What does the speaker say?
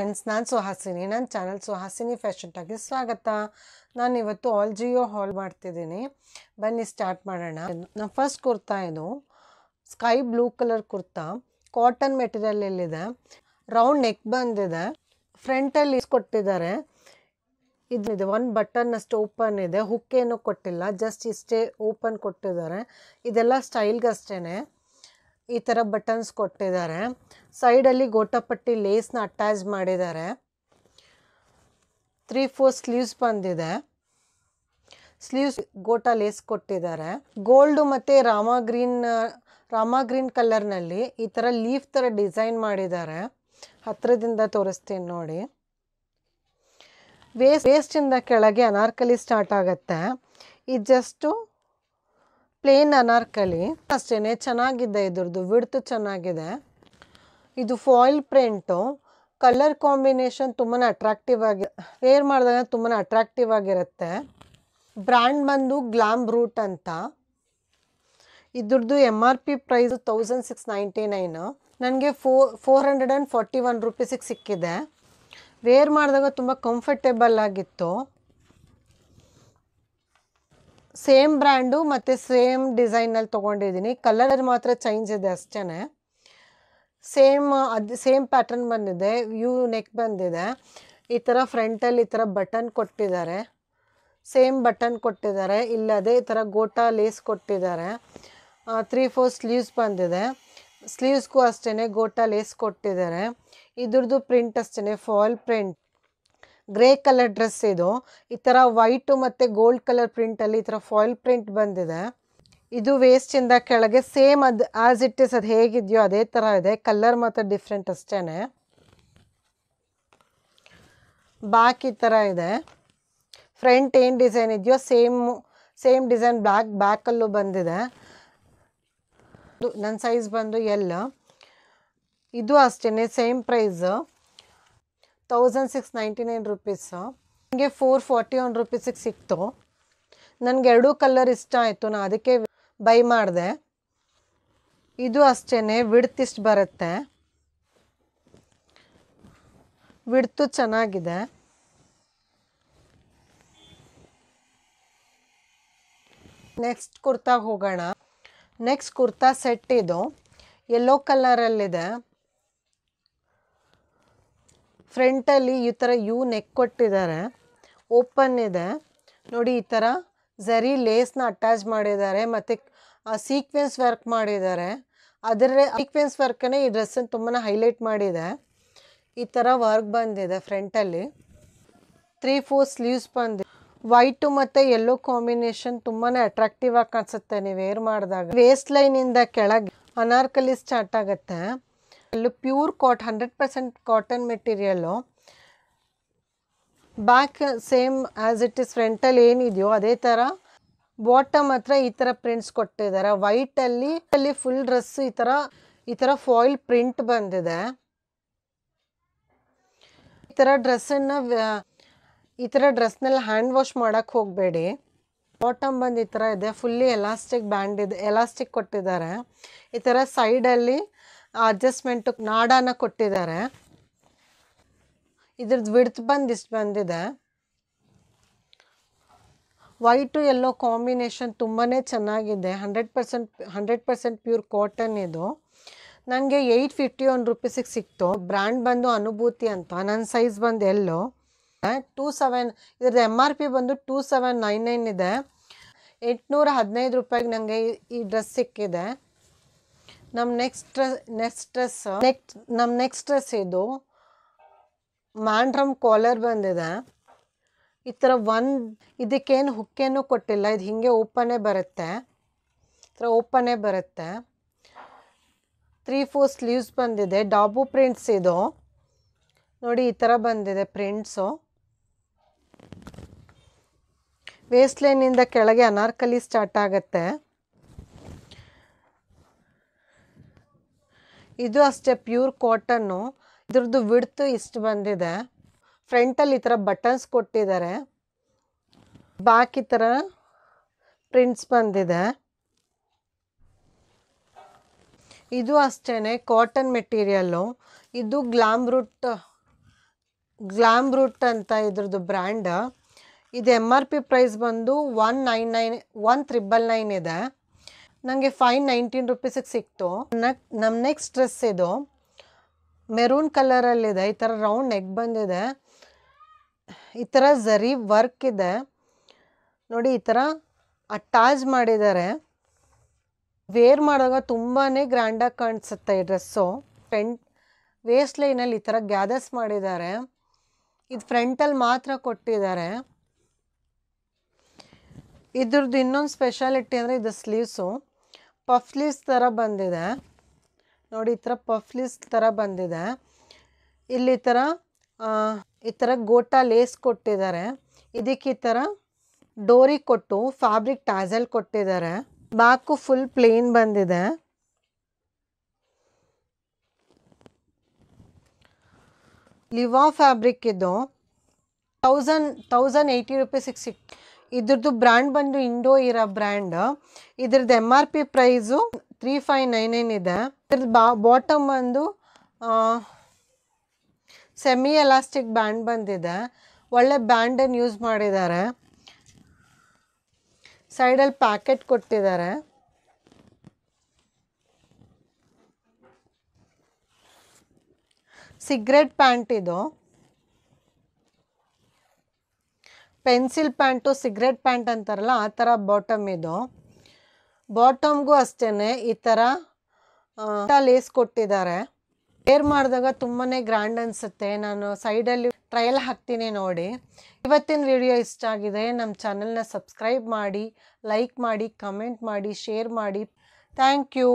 friends ನಾನು ಸುಹಾಸಿನಿ ನನ್ನ channel Suhasini fashion ಟಾಕ್ಗೆ ಸ್ವಾಗತ ನಾನು ಇವತ್ತು ಆಲ್ ಜಿಯೋ ಹಾಲ್ ಮಾಡ್ತಿದ್ದೀನಿ ಬನ್ನಿ ಸ್ಟಾರ್ಟ್ ಮಾಡೋಣ ನಮ್ಮ ಫಸ್ಟ್ ಕುರ್ತಾ ಇದು sky blue colour kurta cotton material ಎಲ್ಲಿದೆ ರೌಂಡ್ ನೆಕ್ ಬಂದಿದೆ ಫ್ರಂಟಲ್ಲಿ ಕೊಟ್ಟಿದ್ದಾರೆ ಇದಿದೆ ಒಂದು ಬಟನ್ ಅಷ್ಟು ಓಪನ್ ಇದೆ ಹುಕ್ಕೇನು ಕೊಟ್ಟಿಲ್ಲ ಜಸ್ಟ್ ಇಷ್ಟೇ ಓಪನ್ ಕೊಟ್ಟಿದ್ದಾರೆ ಇದೆಲ್ಲ ಸ್ಟೈಲ್ಗಷ್ಟೇ ಈ ಥರ ಬಟನ್ಸ್ ಕೊಟ್ಟಿದ್ದಾರೆ ಸೈಡಲ್ಲಿ ಗೋಟಪಟ್ಟಿ ಲೇಸ್ನ ಅಟ್ಯಾಚ್ ಮಾಡಿದ್ದಾರೆ ತ್ರೀ ಫೋರ್ ಸ್ಲೀವ್ಸ್ ಬಂದಿದೆ ಸ್ಲೀವ್ಸ್ ಗೋಟ ಲೇಸ್ ಕೊಟ್ಟಿದ್ದಾರೆ ಗೋಲ್ಡು ಮತ್ತು ರಾಮ ಗ್ರೀನ್ ರಾಮ ಗ್ರೀನ್ ಕಲರ್ನಲ್ಲಿ ಈ ಥರ ಲೀಫ್ ಥರ ಡಿಸೈನ್ ಮಾಡಿದ್ದಾರೆ ಹತ್ತಿರದಿಂದ ತೋರಿಸ್ತೀನಿ ನೋಡಿ ವೇಸ್ಟ್ ವೇಸ್ಟಿಂದ ಕೆಳಗೆ ಅನಾರ್ಕಲಿ ಸ್ಟಾರ್ಟ್ ಆಗುತ್ತೆ ಇದು ಜಸ್ಟು ಪ್ಲೇನ್ ಅನಾರ್ಕಲಿ ಅಷ್ಟೇ ಚೆನ್ನಾಗಿದೆ ಇದ್ರದ್ದು ವಿಡ್ತು ಚೆನ್ನಾಗಿದೆ ಇದು ಫಾಯಿಲ್ ಪ್ರಿಂಟು ಕಲರ್ ಕಾಂಬಿನೇಷನ್ ತುಂಬಾ ಅಟ್ರಾಕ್ಟಿವ್ ಆಗಿ ವೇರ್ ಮಾಡಿದಾಗ ತುಂಬಾ ಅಟ್ರಾಕ್ಟಿವ್ ಆಗಿರುತ್ತೆ ಬ್ರ್ಯಾಂಡ್ ಬಂದು ಗ್ಲಾಮ್ ರೂಟ್ ಅಂತ ಇದ್ರದ್ದು M R P price thousand six ninety nine ನನಗೆ four four hundred and forty one ರುಪೀಸಿಗೆ ಸಿಕ್ಕಿದೆ ವೇರ್ ಮಾಡಿದಾಗ ತುಂಬ ಕಂಫರ್ಟೇಬಲ್ ಆಗಿತ್ತು ಸೇಮ್ ಬ್ರ್ಯಾಂಡು ಮತ್ತು ಸೇಮ್ ಡಿಸೈನಲ್ಲಿ ತೊಗೊಂಡಿದ್ದೀನಿ ಕಲರ್ ಮಾತ್ರ ಚೇಂಜ್ ಇದೆ ಅಷ್ಟೇ ಸೇಮ್ ಅದು ಸೇಮ್ ಪ್ಯಾಟರ್ನ್ ಬಂದಿದೆ ವ್ಯೂ ನೆಕ್ ಬಂದಿದೆ ಈ ಥರ ಫ್ರಂಟಲ್ಲಿ ಈ ಥರ ಬಟನ್ ಕೊಟ್ಟಿದ್ದಾರೆ ಸೇಮ್ ಬಟನ್ ಕೊಟ್ಟಿದ್ದಾರೆ ಇಲ್ಲದೆ ಈ ಥರ ಗೋಟಾ ಲೇಸ್ ಕೊಟ್ಟಿದ್ದಾರೆ ತ್ರೀ ಫೋರ್ ಸ್ಲೀವ್ಸ್ ಬಂದಿದೆ ಸ್ಲೀವ್ಸ್ಗೂ ಅಷ್ಟೇ ಗೋಟಾ ಲೇಸ್ ಕೊಟ್ಟಿದ್ದಾರೆ ಇದ್ರದ್ದು ಪ್ರಿಂಟ್ ಅಷ್ಟೇ foil print grey colour dress ಇದು ಈ ಥರ ವೈಟು ಮತ್ತು ಗೋಲ್ಡ್ ಕಲರ್ ಪ್ರಿಂಟಲ್ಲಿ ಈ ಥರ ಫಾಯಿಲ್ ಪ್ರಿಂಟ್ ಬಂದಿದೆ ಇದು ವೇಸ್ಟಿಂದ ಕೆಳಗೆ ಸೇಮ್ ಅದು ಆಸ್ ಇಟ್ ಇಸ್ ಅದು ಹೇಗಿದೆಯೋ ಅದೇ ಥರ ಇದೆ ಕಲ್ಲರ್ ಮಾತ್ರ ಡಿಫ್ರೆಂಟ್ ಅಷ್ಟೇ ಬ್ಯಾಕ್ ಈ ಥರ ಇದೆ ಫ್ರಂಟ್ ಏನು ಡಿಸೈನ್ ಇದೆಯೋ ಸೇಮ್ ಸೇಮ್ ಡಿಸೈನ್ ಬ್ಯಾಕ್ ಬ್ಯಾಕಲ್ಲೂ ಬಂದಿದೆ ನನ್ನ ಸೈಜ್ ಬಂದು ಎಲ್ಲ ಇದು ಅಷ್ಟೇ same price thousand six ninety nine rupees ನನಗೆ ಫೋರ್ ಫಾರ್ಟಿ ಒನ್ ರುಪೀಸಿಗೆ ಸಿಕ್ತು ನನಗೆ ಎರಡೂ ಕಲರ್ ಇಷ್ಟ ಆಯಿತು ನಾನು ಅದಕ್ಕೆ ಬೈ ಮಾಡಿದೆ ಇದು ಅಷ್ಟೇ ವಿಡ್ತಿಷ್ಟು ಬರುತ್ತೆ ವಿಡ್ತು ಚೆನ್ನಾಗಿದೆ ನೆಕ್ಸ್ಟ್ ಕುರ್ತಾ ಹೋಗೋಣ ನೆಕ್ಸ್ಟ್ ಕುರ್ತಾ ಸೆಟ್ ಇದು ಯೆಲ್ಲೋ ಕಲರಲ್ಲಿದೆ ಫ್ರಂಟಲ್ಲಿ ಈ ಥರ ಯು ನೆಕ್ ಕೊಟ್ಟಿದ್ದಾರೆ ಓಪನ್ ಇದೆ ನೋಡಿ ಈ ಥರ ಝರಿ ಲೇಸ್ನ ಅಟ್ಯಾಚ್ ಮಾಡಿದ್ದಾರೆ ಮತ್ತು ಆ ಸೀಕ್ವೆನ್ಸ್ ವರ್ಕ್ ಮಾಡಿದ್ದಾರೆ ಅದರ ಸೀಕ್ವೆನ್ಸ್ ವರ್ಕನ್ನೇ ಈ ಡ್ರೆಸ್ಸನ್ನು ತುಂಬಾ ಹೈಲೈಟ್ ಮಾಡಿದೆ ಈ ಥರ ವರ್ಕ್ ಬಂದಿದೆ ಫ್ರಂಟಲ್ಲಿ ತ್ರೀ ಫೋರ್ ಸ್ಲೀವ್ಸ್ ಬಂದಿದೆ ವೈಟು ಮತ್ತು ಯೆಲ್ಲೋ ಕಾಂಬಿನೇಷನ್ ತುಂಬಾ ಅಟ್ರಾಕ್ಟಿವ್ ಆಗಿ ಕಾಣಿಸುತ್ತೆ ನೀವು ವೇರ್ ಮಾಡಿದಾಗ ವೇಸ್ಟ್ ಲೈನಿಂದ ಕೆಳಗೆ ಅನಾರ್ಕಲಿ ಸ್ಟಾರ್ಟ್ ಆಗುತ್ತೆ ಅಲ್ಲೂ pure cotton hundred percent cotton material back same as it is ಫ್ರಂಟಲ್ಲಿ ಏನಿದೆಯೋ ಅದೇ ಥರ ಬಾಟಮ್ ಹತ್ರ ಈ ಥರ ಪ್ರಿಂಟ್ಸ್ ಕೊಟ್ಟಿದ್ದಾರೆ ವೈಟ್ ಅಲ್ಲಿ ಫುಲ್ ಡ್ರೆಸ್ ಈ ಥರ ಈ ಥರ ಫಾಯಿಲ್ ಪ್ರಿಂಟ್ ಬಂದಿದೆ ಈ ಥರ ಡ್ರೆಸ್ಸನ್ನು ಈ ಥರ ಡ್ರೆಸ್ನಲ್ಲಿ ಹ್ಯಾಂಡ್ ವಾಶ್ ಮಾಡಕ್ ಹೋಗಬೇಡಿ ಬಾಟಮ್ ಬಂದು ಈ ಥರ ಇದೆ ಫುಲ್ಲಿ ಎಲಾಸ್ಟಿಕ್ ಬ್ಯಾಂಡ್ ಇದೆ ಎಲಾಸ್ಟಿಕ್ ಕೊಟ್ಟಿದ್ದಾರೆ ಈ ಥರ ಸೈಡಲ್ಲಿ ಅಡ್ಜಸ್ಟ್ಮೆಂಟ್ ನಾಡಾನ ಕೊಟ್ಟಿದ್ದಾರೆ ಇದ್ರದ್ದು ವಿಡ್ತ್ ಬಂದಿಷ್ಟು ಬಂದಿದೆ ವೈಟು ಎಲ್ಲೋ ಕಾಂಬಿನೇಷನ್ ತುಂಬಾ ಚೆನ್ನಾಗಿದೆ hundred percent hundred percent pure cotton ಇದು ನನಗೆ ಏಯ್ಟ್ ಫಿಫ್ಟಿ ಒನ್ ರುಪೀಸಿಗೆ ಸಿಕ್ತು ಬ್ರ್ಯಾಂಡ್ ಬಂದು ಅನುಭೂತಿ ಅಂತ ನನ್ನ ಸೈಜ್ ಬಂದು ಎಲ್ಲೋ ಟೂ ಸೆವೆನ್ ಇದ್ರದ್ದು ಎಮ್ ಆರ್ ಪಿ ಬಂದು ಟೂ ಸೆವೆನ್ ನೈನ್ ನೈನ್ ಇದೆ ಎಂಟುನೂರ ಹದಿನೈದು ರೂಪಾಯಿಗೆ ನನಗೆ ಈ ಡ್ರೆಸ್ ಸಿಕ್ಕಿದೆ ನಮ್ಮ next dress next dress next ನಮ್ಮ ನೆಕ್ಸ್ಟ್ ಡ್ರೆಸ್ ಇದು ಮ್ಯಾಂಡ್ರಮ್ ಕಾಲರ್ ಬಂದಿದೆ ಈ ಥರ ಒಂದು ಇದಕ್ಕೇನು ಹುಕ್ಕೇನು ಕೊಟ್ಟಿಲ್ಲ ಇದು ಹಿಂಗೆ ಓಪನೇ ಬರುತ್ತೆ ಈ ಥರ ಓಪನೇ ಬರುತ್ತೆ ತ್ರೀ ಫೋರ್ ಸ್ಲೀವ್ಸ್ ಬಂದಿದೆ ಡಾಬು ಪ್ರಿಂಟ್ಸ್ ಇದು ನೋಡಿ ಈ ಥರ ಬಂದಿದೆ ಪ್ರಿಂಟ್ಸು ವೇಸ್ಟ್ ಲೈನಿಂದ ಕೆಳಗೆ ಅನಾರ್ಕಲಿ ಸ್ಟಾರ್ಟ್ ಆಗುತ್ತೆ ಇದು ಅಷ್ಟೇ ಪ್ಯೂರ್ ಕಾಟನ್ನು ಇದ್ರದ್ದು ವಿಡ್ತು ಇಷ್ಟು ಬಂದಿದೆ ಫ್ರಂಟಲ್ಲಿ ಈ ಥರ ಬಟನ್ಸ್ ಕೊಟ್ಟಿದ್ದಾರೆ ಬಾಕಿ ಥರ ಪ್ರಿಂಟ್ಸ್ ಬಂದಿದೆ ಇದು ಅಷ್ಟೇ ಕಾಟನ್ ಮೆಟೀರಿಯಲ್ಲು ಇದು ಗ್ಲಾಮ್ ರೂಟ್ ಗ್ಲಾಮ್ ರೂಟ್ ಅಂತ ಇದ್ರದ್ದು ಬ್ರ್ಯಾಂಡ್ ಇದು ಎಮ್ ಆರ್ ಪಿ ಪ್ರೈಸ್ ಬಂದು one nine nine one triple nine ಇದೆ ನನಗೆ ಫೈವ್ ನೈನ್ಟೀನ್ ರುಪೀಸಿಗೆ ಸಿಕ್ತು ನಮ್ಮ ನೆಕ್ಸ್ಟ್ ಡ್ರೆಸ್ ಇದು ಮೆರೂನ್ ಕಲರಲ್ಲಿದೆ ಈ ಥರ ರೌಂಡ್ ನೆಗ್ ಬಂದಿದೆ ಈ ಥರ ಝರಿ ವರ್ಕ್ ಇದೆ ನೋಡಿ ಈ ಥರ ಅಟ್ಯಾಚ್ ಮಾಡಿದ್ದಾರೆ ವೇರ್ ಮಾಡುವಾಗ ತುಂಬಾ ಗ್ರ್ಯಾಂಡಾಗಿ ಕಾಣಿಸುತ್ತೆ ಈ ಡ್ರೆಸ್ಸು ಫ್ರಂಟ್ ವೇಸ್ಟ್ ಲೈನಲ್ಲಿ ಈ ಥರ ಗ್ಯಾದರ್ಸ್ ಮಾಡಿದ್ದಾರೆ ಇದು ಫ್ರಂಟಲ್ಲಿ ಮಾತ್ರ ಕೊಟ್ಟಿದ್ದಾರೆ ಇದ್ರದ್ದು ಇನ್ನೊಂದು ಸ್ಪೆಷಾಲಿಟಿ ಅಂದರೆ ಇದು ಸ್ಲೀವ್ಸು ಪಫ್ ಸ್ಲೀವ್ಸ್ ಥರ ಬಂದಿದೆ ನೋಡಿ ಈ ಥರ ಪಫ್ ಸ್ಲೀವ್ಸ್ ಥರ ಬಂದಿದೆ ಇಲ್ಲಿ ಥರ ಈ ಥರ ಗೋಟಾ ಲೇಸ್ ಕೊಟ್ಟಿದ್ದಾರೆ ಇದಕ್ಕೆ ಈ ಥರ ಡೋರಿ ಕೊಟ್ಟು ಫ್ಯಾಬ್ರಿಕ್ ಟ್ಯಾಸಲ್ ಕೊಟ್ಟಿದ್ದಾರೆ ಬ್ಯಾಕು ಫುಲ್ ಪ್ಲೇನ್ ಬಂದಿದೆ ಲಿವಾ ಫ್ಯಾಬ್ರಿಕ್ ಇದು ತೌಸಂಡ್ ತೌಸಂಡ್ ಏಯ್ಟಿ ರುಪೀಸ್ ಸಿಕ್ ಇದ್ರದ್ದು ಬ್ರ್ಯಾಂಡ್ ಬಂದು ಇಂಡೋ ಇರೋ ಬ್ರ್ಯಾಂಡ್ ಇದ್ರದ್ದು M R P price three five nine nine ಇದೆ ಇದ್ರದ್ದು ಬಾ ಬಾಟಮ್ ಬಂದು ಸೆಮಿ ಎಲಾಸ್ಟಿಕ್ ಬ್ಯಾಂಡ್ ಬಂದಿದೆ ಒಳ್ಳೆ ಬ್ಯಾಂಡನ್ನು ಯೂಸ್ ಮಾಡಿದ್ದಾರೆ ಸೈಡಲ್ಲಿ ಪ್ಯಾಕೆಟ್ ಕೊಟ್ಟಿದ್ದಾರೆ ಸಿಗ್ರೆಟ್ ಪ್ಯಾಂಟ್ ಇದು ಪೆನ್ಸಿಲ್ ಪ್ಯಾಂಟು ಸಿಗ್ರೆಟ್ ಪ್ಯಾಂಟ್ ಅಂತಾರಲ್ಲ ಆ ಥರ ಬಾಟಮ್ ಇದು ಬಾಟಮ್ಗೂ ಅಷ್ಟೇ ಈ ಥರ ಲೇಸ್ ಕೊಟ್ಟಿದ್ದಾರೆ ಏರ್ ಮಾಡಿದಾಗ ತುಂಬಾ ಗ್ರ್ಯಾಂಡ್ ಅನಿಸುತ್ತೆ ನಾನು ಸೈಡಲ್ಲಿ ಟ್ರಯಲ್ ಹಾಕ್ತೀನಿ ನೋಡಿ ಇವತ್ತಿನ ವಿಡಿಯೋ ಇಷ್ಟ ಆಗಿದೆ ನಮ್ಮ ಚಾನಲ್ನ ಸಬ್ಸ್ಕ್ರೈಬ್ ಮಾಡಿ ಲೈಕ್ ಮಾಡಿ ಕಮೆಂಟ್ ಮಾಡಿ ಶೇರ್ ಮಾಡಿ ಥ್ಯಾಂಕ್ ಯು